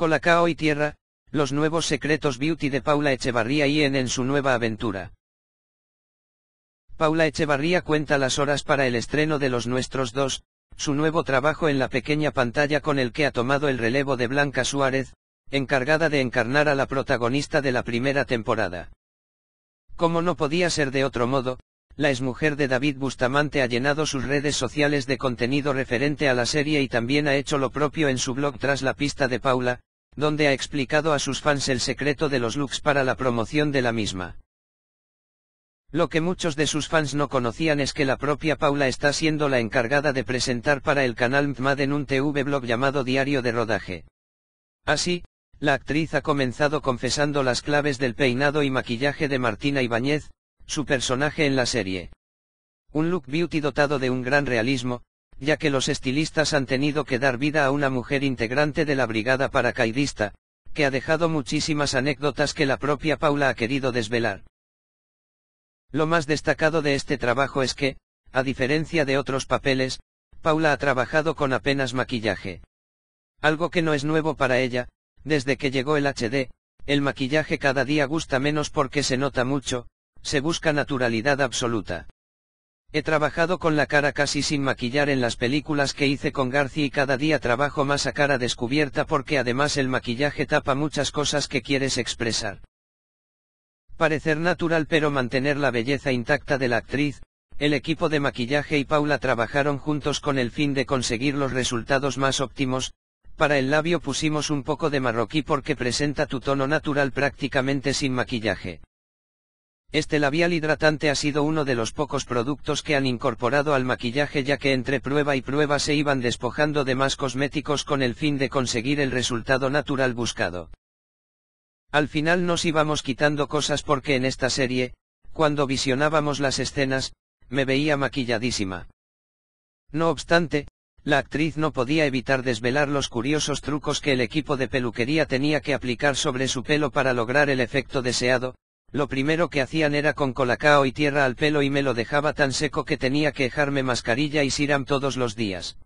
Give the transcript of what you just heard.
Colacao y Tierra, los nuevos secretos beauty de Paula Echevarría y en, en su nueva aventura. Paula Echevarría cuenta las horas para el estreno de Los Nuestros dos, su nuevo trabajo en la pequeña pantalla con el que ha tomado el relevo de Blanca Suárez, encargada de encarnar a la protagonista de la primera temporada. Como no podía ser de otro modo, la exmujer de David Bustamante ha llenado sus redes sociales de contenido referente a la serie y también ha hecho lo propio en su blog tras la pista de Paula, donde ha explicado a sus fans el secreto de los looks para la promoción de la misma. Lo que muchos de sus fans no conocían es que la propia Paula está siendo la encargada de presentar para el canal en un TV blog llamado Diario de Rodaje. Así, la actriz ha comenzado confesando las claves del peinado y maquillaje de Martina Ibáñez, su personaje en la serie. Un look beauty dotado de un gran realismo, ya que los estilistas han tenido que dar vida a una mujer integrante de la brigada paracaidista, que ha dejado muchísimas anécdotas que la propia Paula ha querido desvelar. Lo más destacado de este trabajo es que, a diferencia de otros papeles, Paula ha trabajado con apenas maquillaje. Algo que no es nuevo para ella, desde que llegó el HD, el maquillaje cada día gusta menos porque se nota mucho, se busca naturalidad absoluta. He trabajado con la cara casi sin maquillar en las películas que hice con García y cada día trabajo más a cara descubierta porque además el maquillaje tapa muchas cosas que quieres expresar. Parecer natural pero mantener la belleza intacta de la actriz, el equipo de maquillaje y Paula trabajaron juntos con el fin de conseguir los resultados más óptimos, para el labio pusimos un poco de marroquí porque presenta tu tono natural prácticamente sin maquillaje. Este labial hidratante ha sido uno de los pocos productos que han incorporado al maquillaje ya que entre prueba y prueba se iban despojando de más cosméticos con el fin de conseguir el resultado natural buscado. Al final nos íbamos quitando cosas porque en esta serie, cuando visionábamos las escenas, me veía maquilladísima. No obstante, la actriz no podía evitar desvelar los curiosos trucos que el equipo de peluquería tenía que aplicar sobre su pelo para lograr el efecto deseado, lo primero que hacían era con colacao y tierra al pelo y me lo dejaba tan seco que tenía que dejarme mascarilla y siram todos los días.